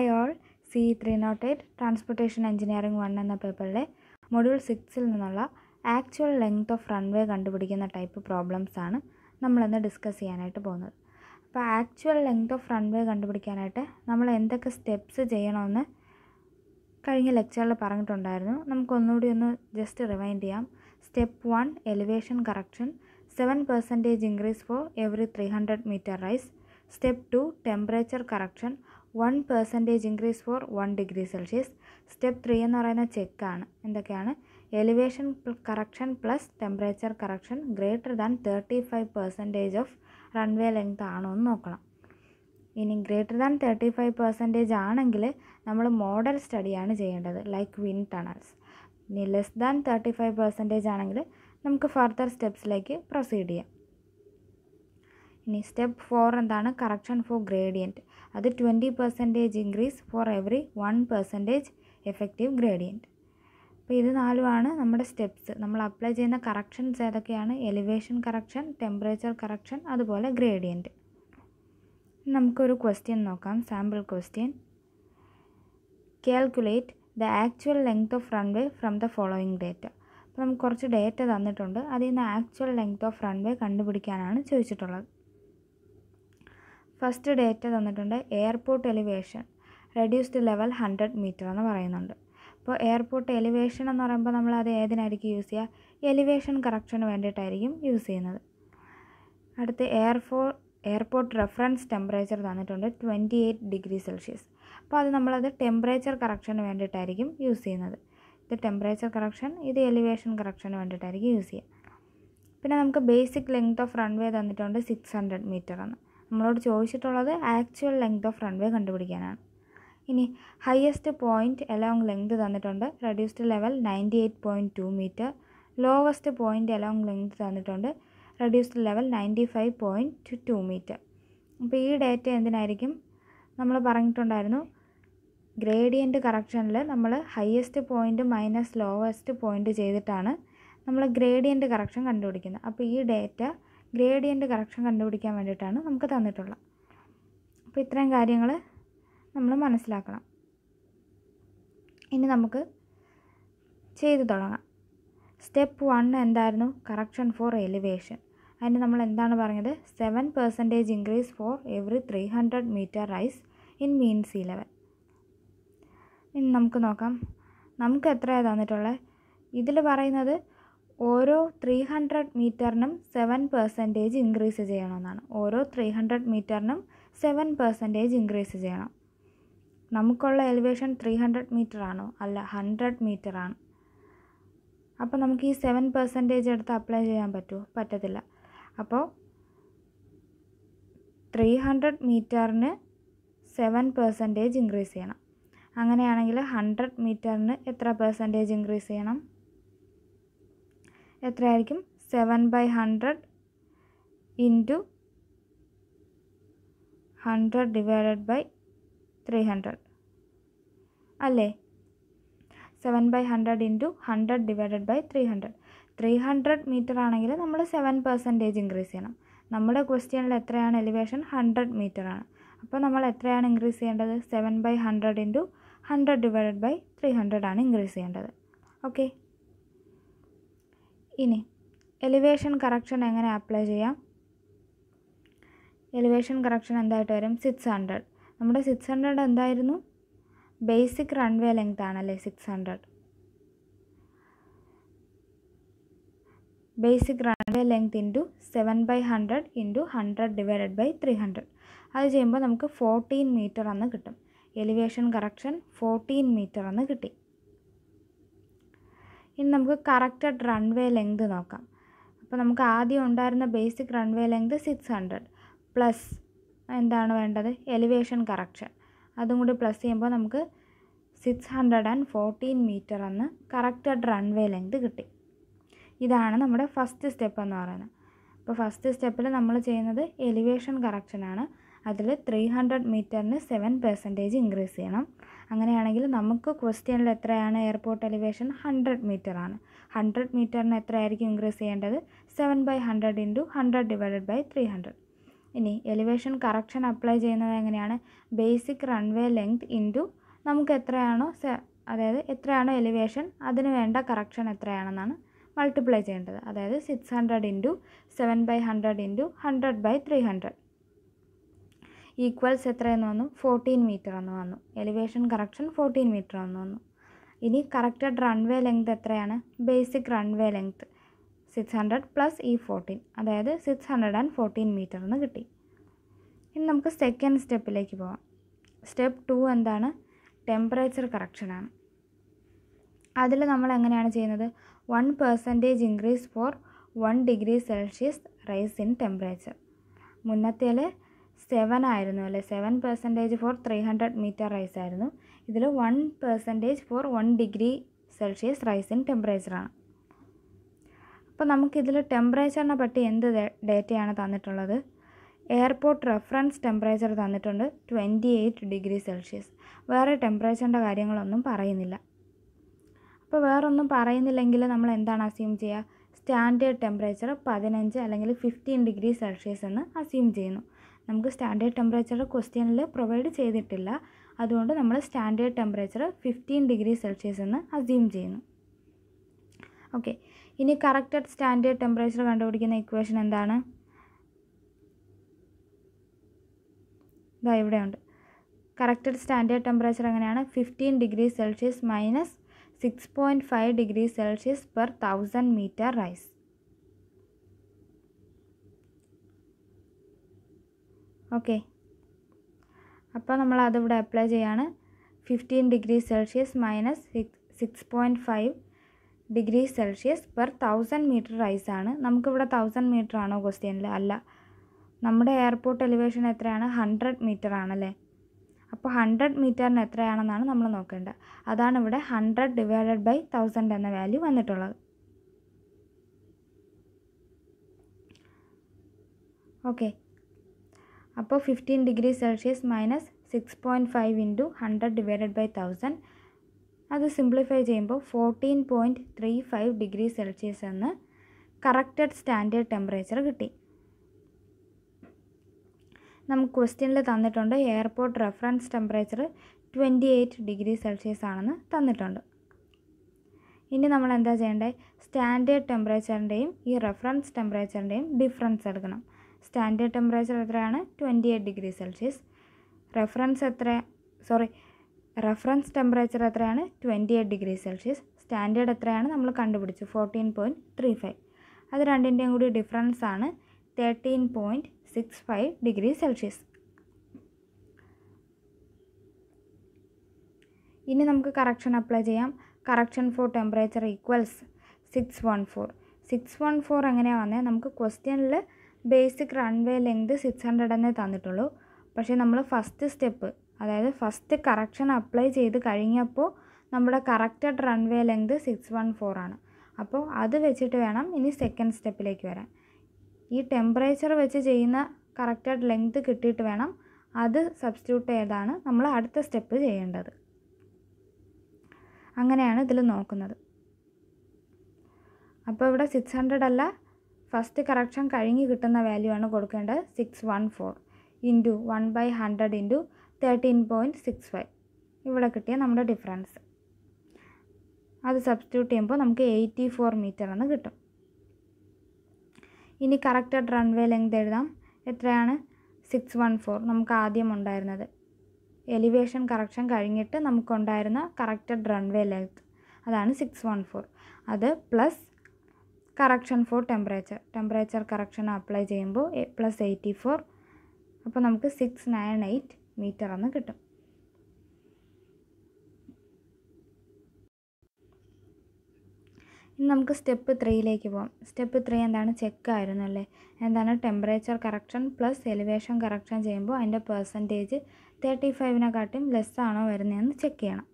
hi all C three naught eight transportation engineering one എന്ന പേപ്പറിലെ module സിക്സിൽ നിന്നുള്ള ആക്ച്വൽ ലെങ്ത് ഓഫ് റൺവേ കണ്ടുപിടിക്കുന്ന ടൈപ്പ് പ്രോബ്ലംസ് ആണ് നമ്മളിന്ന് ഡിസ്കസ് ചെയ്യാനായിട്ട് പോകുന്നത് അപ്പോൾ ആക്ച്വൽ ലെങ്ത് ഓഫ് റൺവേ കണ്ടുപിടിക്കാനായിട്ട് നമ്മൾ എന്തൊക്കെ സ്റ്റെപ്സ് ചെയ്യണമെന്ന് കഴിഞ്ഞ ലെക്ചറിൽ പറഞ്ഞിട്ടുണ്ടായിരുന്നു നമുക്കൊന്നുകൂടി ഒന്ന് ജസ്റ്റ് റിവൈൻഡ് ചെയ്യാം step one elevation correction seven percentage increase for every three hundred metre rise step two temperature correction one percentage increase for one degree Celsius step three എന്ന് പറയുന്ന ചെക്കാണ് എന്തൊക്കെയാണ് elevation correction plus temperature correction greater than thirty five percentage of runway length ആണോ എന്ന് നോക്കണം ഇനി greater than thirty five percentage ആണെങ്കിൽ നമ്മൾ മോഡൽ സ്റ്റഡിയാണ് ചെയ്യേണ്ടത് ലൈക്ക് വിൻ ടണൽസ് ഇനി less than thirty five percentage ആണെങ്കിൽ നമുക്ക് ഫർദർ സ്റ്റെപ്സിലേക്ക് പ്രൊസീഡ് ചെയ്യാം ഇനി സ്റ്റെപ്പ് ഫോർ എന്താണ് കറക്ഷൻ ഫോർ ഗ്രേഡിയൻറ്റ് അത് twenty percentage increase for every one percentage effective gradient അപ്പോൾ ഇത് നാലുമാണ് നമ്മുടെ സ്റ്റെപ്സ് നമ്മൾ അപ്ലൈ ചെയ്യുന്ന കറക്ഷൻസ് ഏതൊക്കെയാണ് എലിവേഷൻ കറക്ഷൻ ടെമ്പറേച്ചർ കറക്ഷൻ അതുപോലെ ഗ്രേഡിയൻറ്റ് നമുക്കൊരു ക്വസ്റ്റ്യൻ നോക്കാം sample question calculate the actual length of runway from the following data അപ്പോൾ നമുക്ക് കുറച്ച് ഡേറ്റ തന്നിട്ടുണ്ട് അതിൽ നിന്ന് ആക്ച്വൽ ലെങ്ത് ഓഫ് റൺവേ കണ്ടുപിടിക്കാനാണ് ചോദിച്ചിട്ടുള്ളത് ഫസ്റ്റ് ഡേറ്റ തന്നിട്ടുണ്ട് airport elevation reduce level hundred metre എന്ന് പറയുന്നുണ്ട് അപ്പോൾ എയർപോർട്ട് എലിവേഷൻ എന്ന് പറയുമ്പോൾ നമ്മൾ അത് ഏതിനായിരിക്കും യൂസ് ചെയ്യുക എലിവേഷൻ കറക്ഷന് വേണ്ടിയിട്ടായിരിക്കും യൂസ് ചെയ്യുന്നത് അടുത്ത് എയർഫോ എയർപോർട്ട് റെഫറൻസ് ടെമ്പറേച്ചർ തന്നിട്ടുണ്ട് ട്വൻറ്റി എയ്റ്റ് ഡിഗ്രി സെൽഷ്യസ് അപ്പോൾ അത് നമ്മളത് ടെമ്പറേച്ചർ കറക്ഷന് വേണ്ടിയിട്ടായിരിക്കും യൂസ് ചെയ്യുന്നത് ഇത് ടെമ്പറേച്ചർ കറക്ഷൻ ഇത് എലിവേഷൻ കറക്ഷന് വേണ്ടിയിട്ടായിരിക്കും യൂസ് ചെയ്യുക പിന്നെ നമുക്ക് ബേസിക് ലെങ്ത് ഓഫ് റൺവേ തന്നിട്ടുണ്ട് സിക്സ് ഹൺഡ്രഡ് മീറ്റർ എന്ന് നമ്മളോട് ചോദിച്ചിട്ടുള്ളത് ആക്ച്വൽ ലെങ്ത് ഓഫ് റൺവേ കണ്ടുപിടിക്കാനാണ് ഇനി ഹയസ്റ്റ് പോയിൻറ്റ് എലോങ് ലെങ്ത് തന്നിട്ടുണ്ട് reduced level ninety eight point two metre lowest point along length തന്നിട്ടുണ്ട് reduced level ninety five point two metre അപ്പോൾ ഈ ഡേറ്റ എന്തിനായിരിക്കും നമ്മൾ പറഞ്ഞിട്ടുണ്ടായിരുന്നു ഗ്രേഡിയൻ്റ് കറക്ഷനിൽ നമ്മൾ highest point minus lowest point ചെയ്തിട്ടാണ് നമ്മൾ ഗ്രേഡിയൻ്റ് കറക്ഷൻ കണ്ടുപിടിക്കുന്നത് അപ്പോൾ ഈ ഡേറ്റ ഗ്രേഡിയൻ്റ് കറക്ഷൻ കണ്ടുപിടിക്കാൻ വേണ്ടിയിട്ടാണ് നമുക്ക് തന്നിട്ടുള്ളത് അപ്പോൾ ഇത്രയും കാര്യങ്ങൾ നമ്മൾ മനസ്സിലാക്കണം ഇനി നമുക്ക് ചെയ്തു തുടങ്ങാം സ്റ്റെപ്പ് വൺ എന്തായിരുന്നു കറക്ഷൻ ഫോർ എലിവേഷൻ അതിന് നമ്മൾ എന്താണ് പറഞ്ഞത് seven percentage increase for every three hundred metre rise in mean sea level ഇനി നമുക്ക് നോക്കാം നമുക്ക് എത്രയാണ് തന്നിട്ടുള്ളത് ഇതിൽ പറയുന്നത് ഓരോ ത്രീ ഹൺഡ്രഡ് മീറ്ററിനും സെവൻ പെർസെൻറ്റേജ് ഇൻക്രീസ് ചെയ്യണമെന്നാണ് ഓരോ ത്രീ ഹൺഡ്രഡ് മീറ്ററിനും സെവൻ പെർസെൻറ്റേജ് ഇൻക്രീസ് ചെയ്യണം നമുക്കുള്ള എലിവേഷൻ ത്രീ ഹൺഡ്രഡ് മീറ്റർ ആണോ അല്ല ഹൺഡ്രഡ് മീറ്റർ ആണ് അപ്പോൾ നമുക്ക് ഈ സെവൻ പെർസെൻറ്റേജ് എടുത്ത് അപ്ലൈ ചെയ്യാൻ പറ്റുമോ പറ്റത്തില്ല അപ്പോൾ ത്രീ ഹൺഡ്രഡ് മീറ്ററിന് സെവൻ പെർസെൻറ്റേജ് ഇൻക്രീസ് ചെയ്യണം അങ്ങനെയാണെങ്കിൽ ഹൺഡ്രഡ് മീറ്ററിന് എത്ര പെർസെൻറ്റേജ് ഇൻക്രീസ് ചെയ്യണം എത്രയായിരിക്കും seven by hundred into hundred divided by three hundred അല്ലേ seven by hundred into hundred divided by three hundred three hundred metre ആണെങ്കിൽ നമ്മൾ സെവൻ പെർസെൻറ്റേജ് ഇൻക്രീസ് ചെയ്യണം നമ്മുടെ ക്വസ്റ്റ്യനിൽ എത്രയാണ് എലിവേഷൻ ഹൺഡ്രഡ് മീറ്റർ ആണ് അപ്പോൾ നമ്മൾ എത്രയാണ് ഇൻക്രീസ് ചെയ്യേണ്ടത് seven by hundred into hundred divided by three hundred ആണ് ഇൻക്രീസ് ചെയ്യേണ്ടത് ഓക്കെ ഇനി എലിവേഷൻ കറക്ഷൻ എങ്ങനെ അപ്ലൈ ചെയ്യാം എലിവേഷൻ കറക്ഷൻ എന്തായിട്ട് വരും സിക്സ് ഹൺഡ്രഡ് നമ്മുടെ സിക്സ് ഹൺഡ്രഡ് എന്തായിരുന്നു ബേസിക് റൺവേ ലെങ്ത് ആണല്ലേ six hundred basic runway length into seven by hundred into hundred divided by three hundred അത് ചെയ്യുമ്പോൾ നമുക്ക് ഫോർട്ടീൻ മീറ്റർ എന്ന് കിട്ടും എലിവേഷൻ കറക്ഷൻ ഫോർട്ടീൻ മീറ്റർ എന്ന് കിട്ടി ഇനി നമുക്ക് കറക്റ്റഡ് റൺവേ ലെങ്ത് നോക്കാം അപ്പോൾ നമുക്ക് ആദ്യം ഉണ്ടായിരുന്ന basic runway length six hundred plus എന്താണ് വേണ്ടത് എലിവേഷൻ കറക്ഷൻ അതും കൂടി പ്ലസ് ചെയ്യുമ്പോൾ നമുക്ക് six hundred and fourteen metre എന്ന് കറക്റ്റഡ് റൺവേ ലെങ്ത് കിട്ടി ഇതാണ് നമ്മുടെ ഫസ്റ്റ് സ്റ്റെപ്പ് എന്ന് പറയുന്നത് അപ്പോൾ ഫസ്റ്റ് സ്റ്റെപ്പിൽ നമ്മൾ ചെയ്യുന്നത് എലിവേഷൻ കറക്ഷനാണ് അതിൽ ത്രീ ഹൺഡ്രഡ് മീറ്ററിന് സെവൻ പെർസെൻറ്റേജ് ഇൻക്രീസ് ചെയ്യണം അങ്ങനെയാണെങ്കിൽ നമുക്ക് ക്വസ്റ്റ്യനിൽ എത്രയാണ് എയർപോർട്ട് എലിവേഷൻ ഹൺഡ്രഡ് മീറ്ററാണ് ഹൺഡ്രഡ് മീറ്ററിന് എത്രയായിരിക്കും ഇൻക്രീസ് ചെയ്യേണ്ടത് seven by hundred into hundred divided by three hundred ഇനി എലിവേഷൻ കറക്ഷൻ അപ്ലൈ ചെയ്യുന്നത് എങ്ങനെയാണ് ബേസിക് റൺവേ ലെങ്ത് ഇൻറ്റു നമുക്ക് എത്രയാണോ സെ അതായത് എത്രയാണോ എലിവേഷൻ അതിന് വേണ്ട കറക്ഷൻ എത്രയാണെന്നാണ് മൾട്ടിപ്ലൈ ചെയ്യേണ്ടത് അതായത് six hundred into seven by hundred into hundred by three hundred equals എത്രയെന്ന് വന്നു ഫോർട്ടീൻ മീറ്റർ എന്ന് വന്നു എലിവേഷൻ കറക്ഷൻ ഫോർട്ടീൻ മീറ്റർ എന്ന് വന്നു ഇനി കറക്റ്റഡ് റൺവേ ലെങ്ത് എത്രയാണ് basic runway length six hundred plus ഈ ഫോർട്ടീൻ അതായത് six hundred and fourteen metre എന്ന് കിട്ടി ഇനി നമുക്ക് സെക്കൻഡ് സ്റ്റെപ്പിലേക്ക് പോവാം സ്റ്റെപ്പ് ടു എന്താണ് ടെമ്പറേച്ചർ കറക്ഷനാണ് അതിൽ നമ്മൾ എങ്ങനെയാണ് ചെയ്യുന്നത് one percentage increase for one degree Celsius rise in temperature മുന്നത്തേൽ സെവൻ ആയിരുന്നു അല്ലേ seven percentage for three hundred metre rise ആയിരുന്നു ഇതിൽ one percentage for one degree Celsius rise in ടെമ്പറേച്ചറാണ് അപ്പോൾ നമുക്കിതിൽ ടെമ്പറേച്ചറിനെ പറ്റി എന്ത് ഡേറ്റയാണ് തന്നിട്ടുള്ളത് എയർപോർട്ട് റെഫറൻസ് ടെമ്പറേച്ചർ തന്നിട്ടുണ്ട് ട്വൻറ്റി എയ്റ്റ് ഡിഗ്രി സെൽഷ്യസ് വേറെ ടെമ്പറേച്ചറിൻ്റെ കാര്യങ്ങളൊന്നും പറയുന്നില്ല അപ്പോൾ വേറൊന്നും പറയുന്നില്ലെങ്കിൽ നമ്മൾ എന്താണ് അസ്യൂം ചെയ്യുക സ്റ്റാൻഡേർഡ് ടെമ്പറേച്ചർ പതിനഞ്ച് അല്ലെങ്കിൽ ഫിഫ്റ്റീൻ ഡിഗ്രി സെൽഷ്യസ് എന്ന് അസ്യൂം ചെയ്യുന്നു നമുക്ക് സ്റ്റാൻഡേർഡ് ടെമ്പറേച്ചർ ക്വസ്റ്റ്യനിൽ പ്രൊവൈഡ് ചെയ്തിട്ടില്ല അതുകൊണ്ട് നമ്മൾ standard temperature fifteen degree Celsius എന്ന് അസ്യൂം ചെയ്യുന്നു ഓക്കെ ഇനി കറക്റ്റഡ് സ്റ്റാൻഡേർഡ് ടെമ്പറേച്ചർ കണ്ടുപിടിക്കുന്ന ഇക്വേഷൻ എന്താണ് ഇതാ ഇവിടെയുണ്ട് കറക്റ്റഡ് സ്റ്റാൻഡേർഡ് ടെമ്പറേച്ചർ എങ്ങനെയാണ് fifteen degree Celsius minus six point five degree Celsius per thousand metre rise okay അപ്പോൾ നമ്മൾ അതിവിടെ അപ്ലൈ ചെയ്യാണ് fifteen degree Celsius minus six six point five degree Celsius per thousand metre rise ആണ് നമുക്കിവിടെ thousand metre ആണോ ക്വസ്റ്റ്യനിൽ അല്ല നമ്മുടെ എയർപോർട്ട് എലിവേഷൻ എത്രയാണ് ഹൺഡ്രഡ് മീറ്റർ ആണല്ലേ അപ്പോൾ ഹൺഡ്രഡ് മീറ്ററിന് എത്രയാണെന്നാണ് നമ്മൾ നോക്കേണ്ടത് അതാണ് ഇവിടെ ഹൺഡ്രഡ് ഡിവൈഡഡ് ബൈ തൗസൻഡ് എന്ന വാല്യൂ വന്നിട്ടുള്ളത് ഓക്കേ അപ്പോൾ fifteen degree Celsius minus six point five into hundred divided by thousand അത് സിംപ്ലിഫൈ ചെയ്യുമ്പോൾ fourteen point three five degree Celsius എന്ന് കറക്റ്റഡ് സ്റ്റാൻഡേർഡ് ടെമ്പറേച്ചർ കിട്ടി നമുക്ക് ക്വസ്റ്റ്യനിൽ തന്നിട്ടുണ്ട് airport reference temperature twenty eight degree Celsius ആണെന്ന് തന്നിട്ടുണ്ട് ഇനി നമ്മൾ എന്താ ചെയ്യേണ്ടത് സ്റ്റാൻഡേർഡ് ടെമ്പറേച്ചറിൻ്റെയും ഈ റെഫറൻസ് ടെമ്പറേച്ചറിൻ്റെയും ഡിഫറൻസ് എടുക്കണം സ്റ്റാൻഡേർഡ് ടെമ്പറേച്ചർ എത്രയാണ് twenty eight degree Celsius reference എത്ര സോറി റെഫറൻസ് ടെമ്പറേച്ചർ എത്രയാണ് twenty eight degree Celsius standard എത്രയാണ് നമ്മൾ കണ്ടുപിടിച്ചു ഫോർട്ടീൻ പോയിൻറ്റ് ത്രീ ഫൈവ് അത് രണ്ടിൻ്റെയും കൂടി ഡിഫറൻസ് ആണ് thirteen point six five degree Celsius ഇനി നമുക്ക് കറക്ഷൻ അപ്ലൈ ചെയ്യാം correction for temperature equals six one four six one four എങ്ങനെയാണ് നമുക്ക് ക്വസ്റ്റ്യനിൽ basic runway length six hundred തന്നെ തന്നിട്ടുള്ളൂ പക്ഷേ നമ്മൾ ഫസ്റ്റ് സ്റ്റെപ്പ് അതായത് ഫസ്റ്റ് കറക്ഷൻ അപ്ലൈ ചെയ്ത് കഴിഞ്ഞപ്പോൾ നമ്മുടെ corrected runway length six one four ആണ് അപ്പോൾ അത് വെച്ചിട്ട് വേണം ഇനി സെക്കൻഡ് സ്റ്റെപ്പിലേക്ക് വരാൻ ഈ ടെമ്പറേച്ചർ വെച്ച് ചെയ്യുന്ന കറക്റ്റഡ് ലെങ്ത് കിട്ടിയിട്ട് വേണം അത് സബ്സ്റ്റിറ്റ്യൂട്ട് ചെയ്താണ് നമ്മൾ അടുത്ത സ്റ്റെപ്പ് ചെയ്യേണ്ടത് അങ്ങനെയാണ് ഇതിൽ നോക്കുന്നത് അപ്പോൾ ഇവിടെ സിക്സ് ഹൺഡ്രഡ് അല്ല ഫസ്റ്റ് കറക്ഷൻ കഴിഞ്ഞ് കിട്ടുന്ന വാല്യൂ ആണ് കൊടുക്കേണ്ടത് six one four into one by hundred into thirteen point six five ഇവിടെ കിട്ടിയ നമ്മുടെ ഡിഫറൻസ് അത് സബ്സ്റ്റിറ്റ്യൂട്ട് ചെയ്യുമ്പോൾ നമുക്ക് എയ്റ്റി ഫോർ മീറ്റർ എന്ന് കിട്ടും ഇനി കറക്റ്റഡ് റൺവേ ലെങ്ത് എഴുതാം എത്രയാണ് സിക്സ് വൺ ഫോർ നമുക്ക് ആദ്യം ഉണ്ടായിരുന്നത് എലിവേഷൻ കറക്ഷൻ കഴിഞ്ഞിട്ട് നമുക്കുണ്ടായിരുന്ന കറക്റ്റഡ് റൺവേ ലെങ്ത് അതാണ് സിക്സ് വൺ ഫോർ അത് plus correction for temperature temperature correction apply ചെയ്യുമ്പോൾ പ്ലസ് എയ്റ്റി ഫോർ അപ്പോൾ നമുക്ക് സിക്സ് നയൻ എയ്റ്റ് മീറ്റർ എന്ന് കിട്ടും ഇനി നമുക്ക് സ്റ്റെപ്പ് ത്രീയിലേക്ക് പോകാം സ്റ്റെപ്പ് ത്രീ എന്താണ് ചെക്ക് ആയിരുന്നു അല്ലേ എന്താണ് temperature correction plus elevation correction ചെയ്യുമ്പോൾ അതിൻ്റെ പെർസെൻറ്റേജ് തേർട്ടി ഫൈവിനെ കാട്ടിയും ലെസ്സാണോ വരുന്നതെന്ന് ചെക്ക് ചെയ്യണം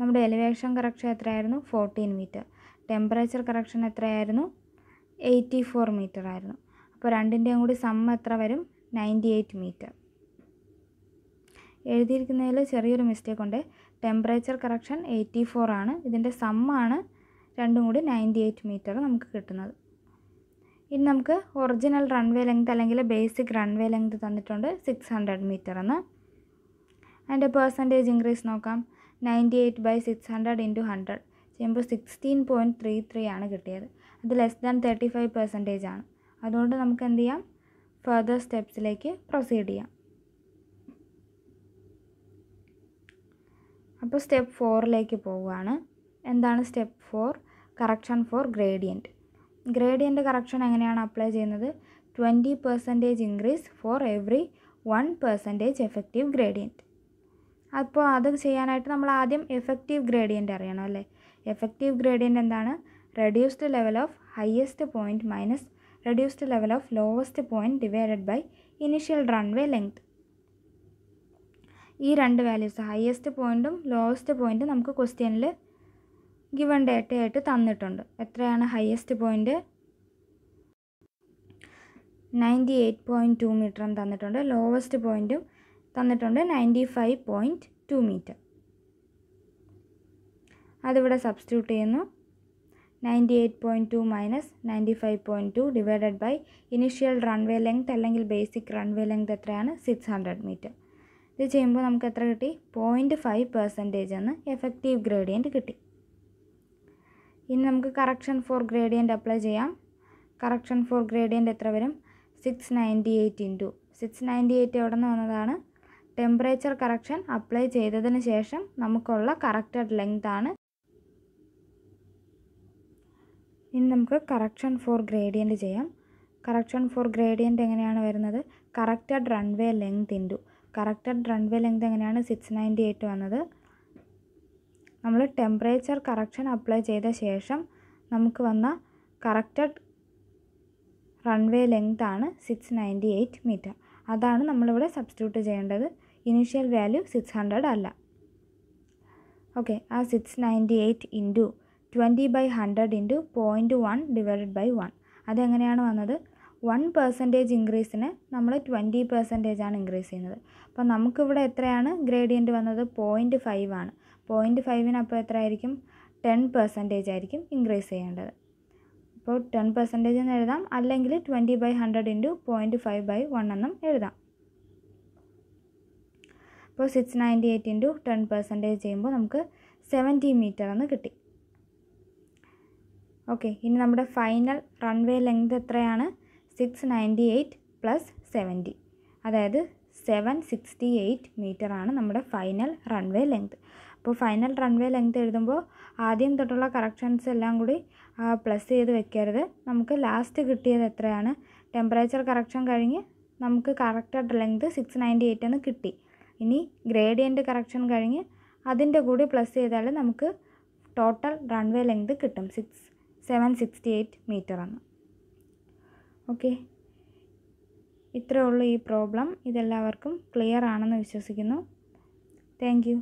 നമ്മുടെ എലിവേഷൻ കറക്ഷൻ എത്രയായിരുന്നു ഫോർട്ടീൻ മീറ്റർ ടെമ്പറേച്ചർ കറക്ഷൻ എത്രയായിരുന്നു എയ്റ്റി ഫോർ മീറ്റർ ആയിരുന്നു അപ്പോൾ രണ്ടിൻ്റെയും കൂടി സമ്മ എത്ര വരും നയൻറ്റി എയ്റ്റ് മീറ്റർ എഴുതിയിരിക്കുന്നതിൽ ചെറിയൊരു മിസ്റ്റേക്ക് ഉണ്ട് ടെമ്പറേച്ചർ കറക്ഷൻ എയ്റ്റി ഫോർ ആണ് ഇതിൻ്റെ സമ്മാണ് രണ്ടും കൂടി നയൻറ്റി എയ്റ്റ് മീറ്റർ നമുക്ക് കിട്ടുന്നത് ഇനി നമുക്ക് ഒറിജിനൽ റൺവേ ലെങ്ത് അല്ലെങ്കിൽ ബേസിക് റൺവേ ലെങ്ത് തന്നിട്ടുണ്ട് സിക്സ് ഹൺഡ്രഡ് മീറ്റർ എന്ന് അതിൻ്റെ പെർസെൻറ്റേജ് ഇൻക്രീസ് നോക്കാം ninety eight by six hundred into hundred ചെയ്യുമ്പോൾ സിക്സ്റ്റീൻ പോയിൻറ്റ് ത്രീ ത്രീ ആണ് കിട്ടിയത് അത് less than thirty five percentage ആണ് അതുകൊണ്ട് നമുക്ക് എന്ത് ചെയ്യാം ഫർദർ സ്റ്റെപ്സിലേക്ക് പ്രൊസീഡ് ചെയ്യാം അപ്പോൾ സ്റ്റെപ്പ് ഫോറിലേക്ക് പോവുകയാണ് എന്താണ് step four correction for gradient gradient correction എങ്ങനെയാണ് അപ്ലൈ ചെയ്യുന്നത് twenty percentage increase for every one percentage effective gradient അപ്പോൾ അത് ചെയ്യാനായിട്ട് നമ്മൾ ആദ്യം എഫക്റ്റീവ് ഗ്രേഡിയൻ്റ് അറിയണം അല്ലേ എഫക്റ്റീവ് ഗ്രേഡിയൻ്റ് എന്താണ് reduced level of highest point minus reduced level of lowest point divided by initial runway length ഈ രണ്ട് വാല്യൂസ് ഹയസ്റ്റ് പോയിൻറ്റും ലോവസ്റ്റ് പോയിൻറ്റും നമുക്ക് ക്വസ്റ്റ്യനിൽ ഗിവൺ ഡേറ്റ ആയിട്ട് തന്നിട്ടുണ്ട് എത്രയാണ് highest point ninety eight point to മീറ്ററും തന്നിട്ടുണ്ട് ലോവസ്റ്റ് പോയിൻറ്റും തന്നിട്ടുണ്ട് ninety five point two metre അതിവിടെ സബ്സ്റ്റിറ്റ്യൂട്ട് ചെയ്യുന്നു ninety eight point two minus ninety five point two divided by initial runway length അല്ലെങ്കിൽ ബേസിക് റൺവേ ലെങ്ത് എത്രയാണ് സിക്സ് ഹൺഡ്രഡ് മീറ്റർ ഇത് ചെയ്യുമ്പോൾ നമുക്ക് എത്ര കിട്ടി പോയിൻറ്റ് ഫൈവ് പെർസെൻറ്റേജ് എന്ന് എഫക്റ്റീവ് ഗ്രേഡിയൻറ്റ് കിട്ടി ഇനി നമുക്ക് കറക്ഷൻ ഫോർ ഗ്രേഡിയൻറ്റ് അപ്ലൈ ചെയ്യാം കറക്ഷൻ ഫോർ ഗ്രേഡിയൻറ്റ് എത്ര വരും six ninety eight into six ninety eight എവിടെ നിന്ന് വന്നതാണ് ടെമ്പറേച്ചർ കറക്ഷൻ അപ്ലൈ ചെയ്തതിന് ശേഷം നമുക്കുള്ള കറക്റ്റഡ് ലെങ്ത് ആണ് ഇനി നമുക്ക് കറക്ഷൻ ഫോർ ഗ്രേഡിയൻറ്റ് ചെയ്യാം കറക്ഷൻ ഫോർ ഗ്രേഡിയൻറ്റ് എങ്ങനെയാണ് വരുന്നത് corrected runway length into corrected runway length എങ്ങനെയാണ് സിക്സ് നയൻറ്റി എയ്റ്റ് വന്നത് നമ്മൾ ടെമ്പറേച്ചർ കറക്ഷൻ അപ്ലൈ ചെയ്ത ശേഷം നമുക്ക് വന്ന കറക്റ്റഡ് റൺവേ ലെങ്ത് ആണ് സിക്സ് നയൻറ്റി എയ്റ്റ് മീറ്റർ അതാണ് നമ്മളിവിടെ സബ്സ്റ്റിറ്റ്യൂട്ട് ചെയ്യേണ്ടത് ഇനീഷ്യൽ വാല്യൂ സിക്സ് ഹൺഡ്രഡ് അല്ല ഓക്കെ ആ six ninety eight into twenty by hundred into point one divided by one അതെങ്ങനെയാണ് വന്നത് വൺ പെർസെൻറ്റേജ് ഇൻക്രീസിന് നമ്മൾ ട്വൻറ്റി പെർസെൻറ്റേജ് ആണ് ഇൻക്രീസ് ചെയ്യുന്നത് അപ്പോൾ നമുക്കിവിടെ എത്രയാണ് ഗ്രേഡിയൻറ്റ് വന്നത് പോയിൻറ്റ് ഫൈവ് ആണ് പോയിൻറ്റ് ഫൈവിന് അപ്പോൾ എത്രയായിരിക്കും ടെൻ പെർസെൻറ്റേജ് ആയിരിക്കും ഇൻക്രീസ് ചെയ്യേണ്ടത് അപ്പോൾ ടെൻ പെർസെൻറ്റേജ് എന്ന് എഴുതാം അല്ലെങ്കിൽ twenty by hundred into point five by one എന്നും എഴുതാം അപ്പോൾ six ninety eight into ten percentage ചെയ്യുമ്പോൾ നമുക്ക് സെവൻറ്റി മീറ്റർ എന്ന് കിട്ടി ഓക്കെ ഇനി നമ്മുടെ ഫൈനൽ റൺവേ ലെങ്ത് എത്രയാണ് six ninety eight plus seventy അതായത് സെവൻ സിക്സ്റ്റി എയ്റ്റ് മീറ്ററാണ് നമ്മുടെ ഫൈനൽ റൺവേ ലെങ്ത് അപ്പോൾ ഫൈനൽ റൺവേ ലെങ്ത് എഴുതുമ്പോൾ ആദ്യം തൊട്ടുള്ള കറക്ഷൻസ് എല്ലാം കൂടി പ്ലസ് ചെയ്ത് വെക്കരുത് നമുക്ക് ലാസ്റ്റ് കിട്ടിയത് എത്രയാണ് ടെമ്പറേച്ചർ കറക്ഷൻ കഴിഞ്ഞ് നമുക്ക് കറക്റ്റായിട്ട് ലെങ്ത് സിക്സ് നയൻറ്റി എയ്റ്റ് എന്ന് കിട്ടി ഇനി ഗ്രേഡിയൻ്റ് കറക്ഷൻ കഴിഞ്ഞ് അതിൻ്റെ കൂടി പ്ലസ് ചെയ്താൽ നമുക്ക് ടോട്ടൽ റൺവേ ലെങ്ത് കിട്ടും സിക്സ് സെവൻ സിക്സ്റ്റി എയ്റ്റ് മീറ്ററാണ് ഓക്കെ ഇത്രയേ ഉള്ളൂ ഈ പ്രോബ്ലം ഇതെല്ലാവർക്കും ക്ലിയർ ആണെന്ന് വിശ്വസിക്കുന്നു താങ്ക്